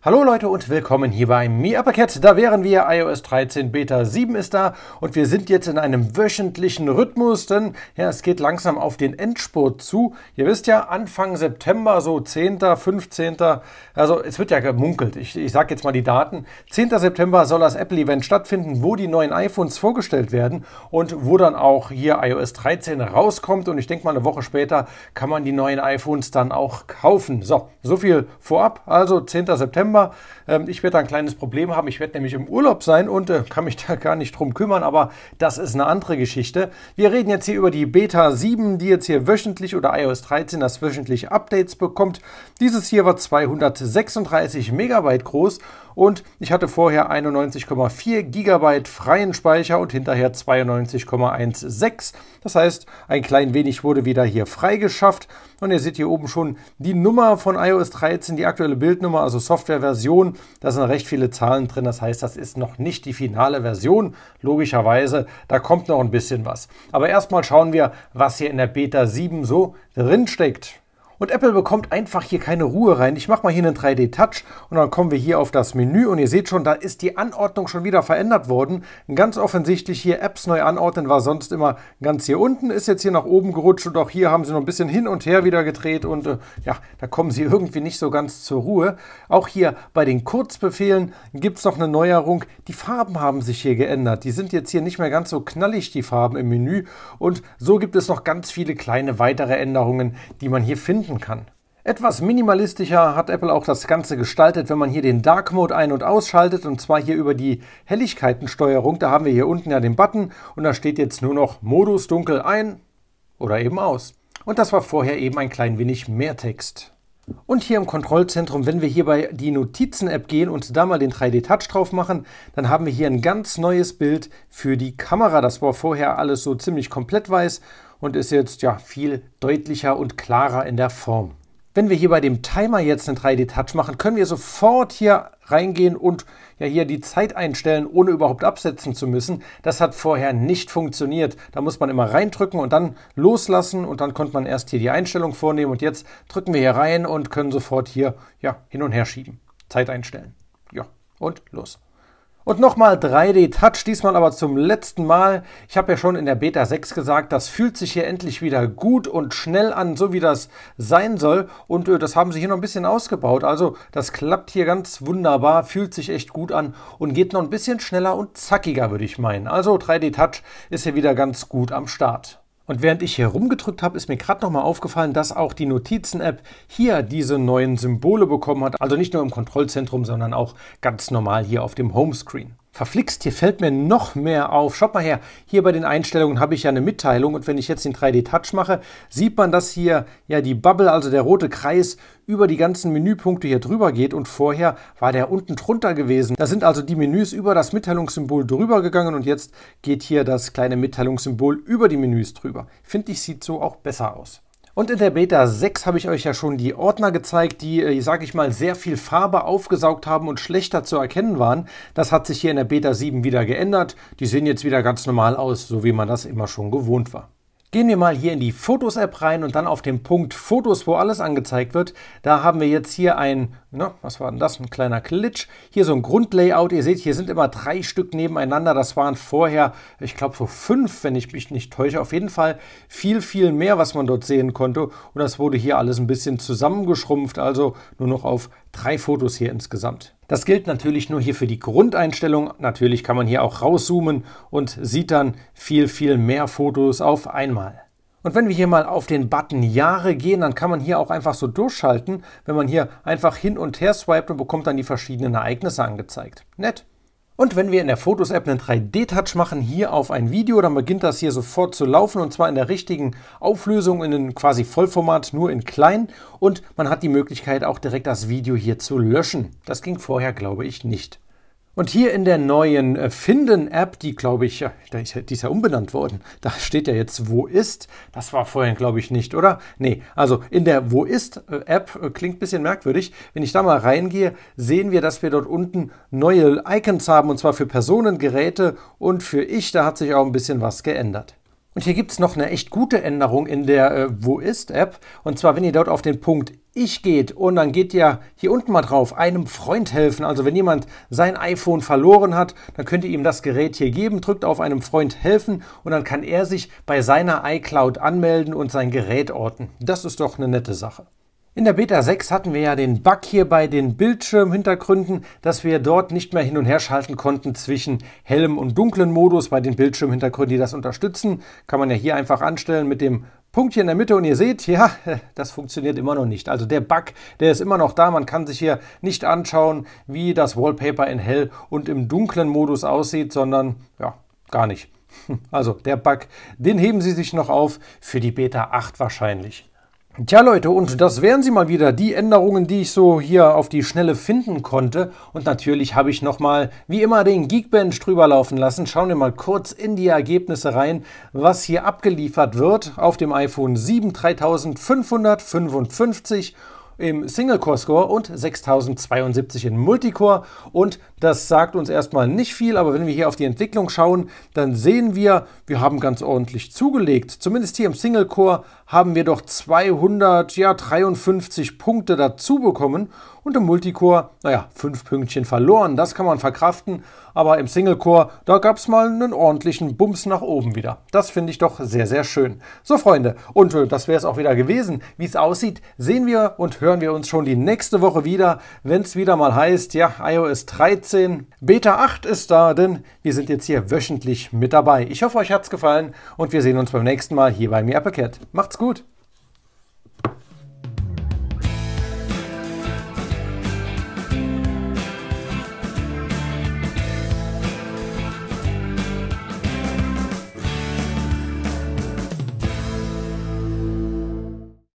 Hallo Leute und willkommen hier bei MeUpperCat. Da wären wir, iOS 13 Beta 7 ist da und wir sind jetzt in einem wöchentlichen Rhythmus, denn ja, es geht langsam auf den Endspurt zu. Ihr wisst ja, Anfang September, so 10., 15., also es wird ja gemunkelt, ich, ich sage jetzt mal die Daten. 10. September soll das Apple-Event stattfinden, wo die neuen iPhones vorgestellt werden und wo dann auch hier iOS 13 rauskommt und ich denke mal eine Woche später kann man die neuen iPhones dann auch kaufen. So, so viel vorab, also 10. September. September. Ähm, ich werde ein kleines Problem haben. Ich werde nämlich im Urlaub sein und äh, kann mich da gar nicht drum kümmern, aber das ist eine andere Geschichte. Wir reden jetzt hier über die Beta 7, die jetzt hier wöchentlich oder iOS 13 das wöchentlich Updates bekommt. Dieses hier war 236 Megabyte groß und ich hatte vorher 91,4 Gigabyte freien Speicher und hinterher 92,16. Das heißt, ein klein wenig wurde wieder hier freigeschafft und ihr seht hier oben schon die Nummer von iOS 13, die aktuelle Bildnummer, also Software neue Version. Da sind recht viele Zahlen drin. Das heißt, das ist noch nicht die finale Version. Logischerweise, da kommt noch ein bisschen was. Aber erstmal schauen wir, was hier in der Beta 7 so drinsteckt. Und Apple bekommt einfach hier keine Ruhe rein. Ich mache mal hier einen 3D-Touch und dann kommen wir hier auf das Menü und ihr seht schon, da ist die Anordnung schon wieder verändert worden. Ganz offensichtlich hier Apps neu anordnen war sonst immer ganz hier unten, ist jetzt hier nach oben gerutscht und auch hier haben sie noch ein bisschen hin und her wieder gedreht und äh, ja, da kommen sie irgendwie nicht so ganz zur Ruhe. Auch hier bei den Kurzbefehlen gibt es noch eine Neuerung. Die Farben haben sich hier geändert. Die sind jetzt hier nicht mehr ganz so knallig, die Farben im Menü. Und so gibt es noch ganz viele kleine weitere Änderungen, die man hier finden finden kann. Etwas minimalistischer hat Apple auch das Ganze gestaltet, wenn man hier den Dark Mode ein- und ausschaltet und zwar hier über die Helligkeitensteuerung. Da haben wir hier unten ja den Button und da steht jetzt nur noch Modus dunkel ein oder eben aus. Und das war vorher eben ein klein wenig mehr Text. Und hier im Kontrollzentrum, wenn wir hier bei die Notizen-App gehen und da mal den 3D-Touch drauf machen, dann haben wir hier ein ganz neues Bild für die Kamera. Das war vorher alles so ziemlich komplett weiß und ist jetzt ja viel deutlicher und klarer in der Form. Wenn wir hier bei dem Timer jetzt einen 3D-Touch machen, können wir sofort hier reingehen und ja hier die Zeit einstellen, ohne überhaupt absetzen zu müssen. Das hat vorher nicht funktioniert. Da muss man immer reindrücken und dann loslassen und dann konnte man erst hier die Einstellung vornehmen und jetzt drücken wir hier rein und können sofort hier ja, hin und her schieben. Zeit einstellen. Ja, und los. Und nochmal 3D Touch, diesmal aber zum letzten Mal. Ich habe ja schon in der Beta 6 gesagt, das fühlt sich hier endlich wieder gut und schnell an, so wie das sein soll. Und äh, das haben sie hier noch ein bisschen ausgebaut. Also das klappt hier ganz wunderbar, fühlt sich echt gut an und geht noch ein bisschen schneller und zackiger, würde ich meinen. Also 3D Touch ist hier wieder ganz gut am Start. Und während ich hier rumgedrückt habe, ist mir gerade nochmal aufgefallen, dass auch die Notizen-App hier diese neuen Symbole bekommen hat. Also nicht nur im Kontrollzentrum, sondern auch ganz normal hier auf dem Homescreen. Verflixt, hier fällt mir noch mehr auf. Schaut mal her, hier bei den Einstellungen habe ich ja eine Mitteilung und wenn ich jetzt den 3D-Touch mache, sieht man, dass hier ja die Bubble, also der rote Kreis, über die ganzen Menüpunkte hier drüber geht und vorher war der unten drunter gewesen. Da sind also die Menüs über das Mitteilungssymbol drüber gegangen und jetzt geht hier das kleine Mitteilungssymbol über die Menüs drüber. Finde ich, sieht so auch besser aus. Und in der Beta 6 habe ich euch ja schon die Ordner gezeigt, die, äh, sage ich mal, sehr viel Farbe aufgesaugt haben und schlechter zu erkennen waren. Das hat sich hier in der Beta 7 wieder geändert. Die sehen jetzt wieder ganz normal aus, so wie man das immer schon gewohnt war. Gehen wir mal hier in die Fotos-App rein und dann auf den Punkt Fotos, wo alles angezeigt wird. Da haben wir jetzt hier ein, na, was war denn das, ein kleiner Glitch. Hier so ein Grundlayout. Ihr seht, hier sind immer drei Stück nebeneinander. Das waren vorher, ich glaube, so fünf, wenn ich mich nicht täusche. Auf jeden Fall viel, viel mehr, was man dort sehen konnte. Und das wurde hier alles ein bisschen zusammengeschrumpft, also nur noch auf drei Fotos hier insgesamt. Das gilt natürlich nur hier für die Grundeinstellung. Natürlich kann man hier auch rauszoomen und sieht dann viel, viel mehr Fotos auf einmal. Und wenn wir hier mal auf den Button Jahre gehen, dann kann man hier auch einfach so durchschalten, wenn man hier einfach hin und her swiped und bekommt dann die verschiedenen Ereignisse angezeigt. Nett. Und wenn wir in der Fotos-App einen 3D-Touch machen, hier auf ein Video, dann beginnt das hier sofort zu laufen und zwar in der richtigen Auflösung, in einem quasi Vollformat, nur in klein. Und man hat die Möglichkeit, auch direkt das Video hier zu löschen. Das ging vorher, glaube ich, nicht. Und hier in der neuen äh, Finden-App, die glaube ich, die ist ja umbenannt worden, da steht ja jetzt Wo ist. Das war vorhin glaube ich nicht, oder? Nee, also in der Wo ist-App äh, äh, klingt ein bisschen merkwürdig. Wenn ich da mal reingehe, sehen wir, dass wir dort unten neue Icons haben und zwar für Personen, Geräte und für ich. Da hat sich auch ein bisschen was geändert. Und hier gibt es noch eine echt gute Änderung in der äh, Wo ist-App. Und zwar, wenn ihr dort auf den Punkt Ich geht und dann geht ihr hier unten mal drauf, einem Freund helfen. Also wenn jemand sein iPhone verloren hat, dann könnt ihr ihm das Gerät hier geben, drückt auf einem Freund helfen und dann kann er sich bei seiner iCloud anmelden und sein Gerät orten. Das ist doch eine nette Sache. In der Beta 6 hatten wir ja den Bug hier bei den Bildschirmhintergründen, dass wir dort nicht mehr hin und her schalten konnten zwischen hellem und dunklem Modus bei den Bildschirmhintergründen, die das unterstützen. Kann man ja hier einfach anstellen mit dem Punkt hier in der Mitte und ihr seht, ja, das funktioniert immer noch nicht. Also der Bug, der ist immer noch da. Man kann sich hier nicht anschauen, wie das Wallpaper in hell und im dunklen Modus aussieht, sondern ja, gar nicht. Also der Bug, den heben sie sich noch auf für die Beta 8 wahrscheinlich. Tja Leute, und das wären sie mal wieder, die Änderungen, die ich so hier auf die Schnelle finden konnte. Und natürlich habe ich nochmal, wie immer, den Geekbench drüber laufen lassen. Schauen wir mal kurz in die Ergebnisse rein, was hier abgeliefert wird auf dem iPhone 7 3555 im Single-Core-Score und 6072 in Multicore. Und das sagt uns erstmal nicht viel, aber wenn wir hier auf die Entwicklung schauen, dann sehen wir, wir haben ganz ordentlich zugelegt. Zumindest hier im Single-Core haben wir doch 253 Punkte dazu bekommen und im Multicore, naja, fünf Pünktchen verloren, das kann man verkraften. Aber im Singlecore, da gab es mal einen ordentlichen Bums nach oben wieder. Das finde ich doch sehr, sehr schön. So, Freunde, und äh, das wäre es auch wieder gewesen. Wie es aussieht, sehen wir und hören wir uns schon die nächste Woche wieder, wenn es wieder mal heißt, ja, iOS 13, Beta 8 ist da, denn wir sind jetzt hier wöchentlich mit dabei. Ich hoffe, euch hat es gefallen und wir sehen uns beim nächsten Mal hier bei mir Applecat. Macht's gut!